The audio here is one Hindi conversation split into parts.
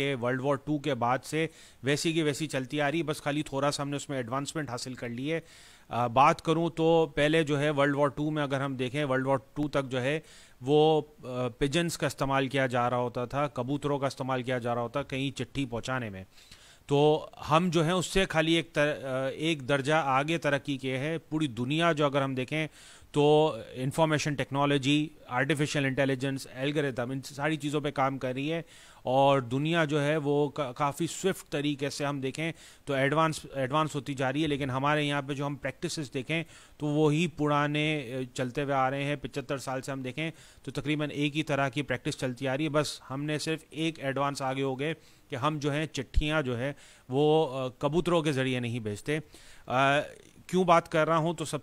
हैं कि वर्ल्ड वॉर टू के बाद से वैसी की वैसी चलती आ रही है बस खाली थोड़ा सा हमने उसमें एडवांसमेंट हासिल कर ली है बात करूं तो पहले जो है वर्ल्ड वॉर टू में अगर हम देखें वर्ल्ड वॉर टू तक जो है वो पिजन्स का इस्तेमाल किया जा रहा होता था कबूतरों का इस्तेमाल किया जा रहा होता कहीं चिट्ठी पहुँचाने में तो हम जो है उससे खाली एक तर, एक दर्जा आगे तरक्की किए हैं पूरी दुनिया जो अगर हम देखें तो information technology artificial intelligence algorithm इन सारी चीज़ों पे काम कर रही है और दुनिया जो है वो का, काफ़ी स्विफ्ट तरीके से हम देखें तो एडवांस एडवांस होती जा रही है लेकिन हमारे यहाँ पे जो हम प्रैक्टिसेस देखें तो वो ही पुराने चलते हुए आ रहे हैं पिचहत्तर साल से हम देखें तो तकरीबन एक ही तरह की प्रैक्टिस चलती आ रही है बस हमने सिर्फ एक एडवांस आगे हो गए कि हम जो हैं चिट्ठियाँ जो है वो कबूतरों के ज़रिए नहीं भेजते क्यों बात कर रहा हूँ तो सब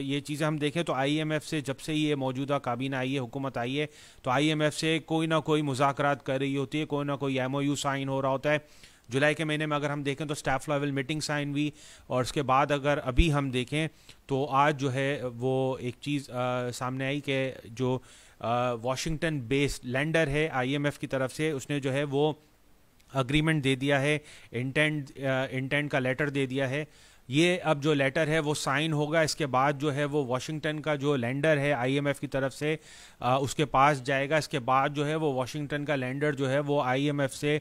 ये चीज़ें हम देखें तो आईएमएफ से जब से ये मौजूदा काबीना आई है हुकूमत आई है तो आईएमएफ से कोई ना कोई मुजाकरात कर रही होती है कोई ना कोई एमओयू साइन हो रहा होता है जुलाई के महीने में अगर हम देखें तो स्टाफ लेवल मीटिंग साइन हुई और उसके बाद अगर अभी हम देखें तो आज जो है वो एक चीज़ सामने आई कि जो वाशिंगटन बेस्ड लैंडर है आईएमएफ की तरफ से उसने जो है वो अग्रीमेंट दे दिया है इंटेंट इंटेंट का लेटर दे दिया है ये अब जो लेटर है वो साइन होगा इसके बाद जो है वो वाशिंगटन का जो लैंडर है आईएमएफ की तरफ से आ, उसके पास जाएगा इसके बाद जो है वो वाशिंगटन का लैंडर जो है वो आईएमएफ से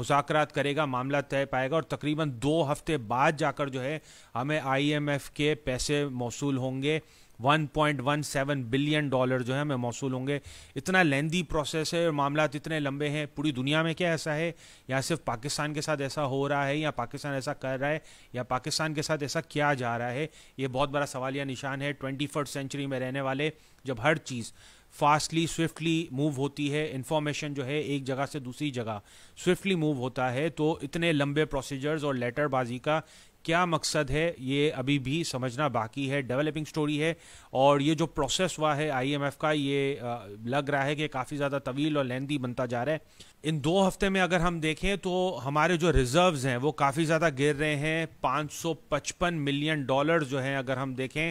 मुजाकरात करेगा मामला तय पाएगा और तकरीबन दो हफ्ते बाद जाकर जो है हमें आईएमएफ के पैसे मौसू होंगे 1.17 बिलियन डॉलर जो है हमें मौसू होंगे इतना लेंदी प्रोसेस है और मामला इतने लंबे हैं पूरी दुनिया में क्या ऐसा है या सिर्फ पाकिस्तान के साथ ऐसा हो रहा है या पाकिस्तान ऐसा कर रहा है या पाकिस्तान के साथ ऐसा किया जा रहा है ये बहुत बड़ा सवाल या निशान है ट्वेंटी सेंचुरी में रहने वाले जब हर चीज़ फास्टली स्विफ्टली मूव होती है इन्फॉर्मेशन जो है एक जगह से दूसरी जगह स्विफ्टली मूव होता है तो इतने लंबे प्रोसीजर्स और लेटरबाजी का क्या मकसद है ये अभी भी समझना बाकी है डेवलपिंग स्टोरी है और ये जो प्रोसेस हुआ है आईएमएफ का ये लग रहा है कि काफ़ी ज़्यादा तवील और लेंदी बनता जा रहा है इन दो हफ्ते में अगर हम देखें तो हमारे जो रिजर्व्स हैं वो काफ़ी ज़्यादा गिर रहे हैं 555 मिलियन डॉलर जो हैं अगर हम देखें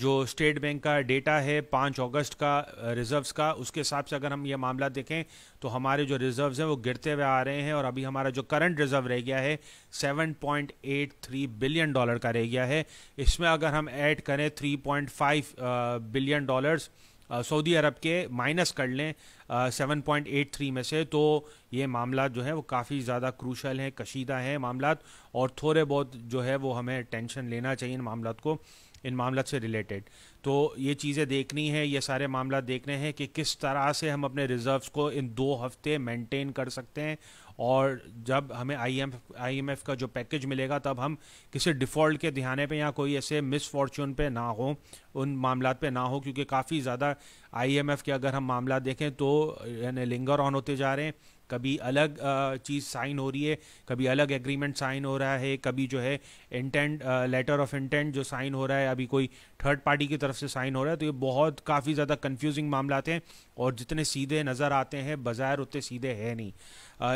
जो स्टेट बैंक का डेटा है पाँच अगस्त का रिजर्व्स का उसके हिसाब से अगर हम ये मामला देखें तो हमारे जो रिजर्व्स हैं वो गिरते हुए आ रहे हैं और अभी हमारा जो करंट रिजर्व रह गया है 7.83 बिलियन डॉलर का रह गया है इसमें अगर हम ऐड करें 3.5 बिलियन डॉलर्स सऊदी अरब के माइनस कर लें सेवन पॉइंट एट थ्री में से तो ये मामला जो है वो काफ़ी ज़्यादा क्रूशल हैं कशीदा हैं मामला और थोड़े बहुत जो है वो हमें टेंशन लेना चाहिए इन मामला को इन मामला से रिलेटेड तो ये चीज़ें देखनी है ये सारे मामला देखने हैं कि किस तरह से हम अपने रिज़र्व्स को इन दो हफ्ते मेंटेन कर सकते हैं और जब हमें आई एम का जो पैकेज मिलेगा तब हम किसी डिफ़ॉल्ट के ध्याने पे या कोई ऐसे मिसफॉर्चून पे ना हो उन मामला पे ना हो क्योंकि काफ़ी ज़्यादा आईएमएफ के अगर हम मामला देखें तो यानी लिंगर ऑन होते जा रहे हैं कभी अलग चीज़ साइन हो रही है कभी अलग एग्रीमेंट साइन हो रहा है कभी जो है इंटेंट लेटर ऑफ इंटेंट जो साइन हो रहा है अभी कोई थर्ड पार्टी की तरफ से साइन हो रहा है तो ये बहुत काफ़ी ज़्यादा कन्फ्यूजिंग मामला हैं और जितने सीधे नज़र आते हैं बाज़ार उतने सीधे है नहीं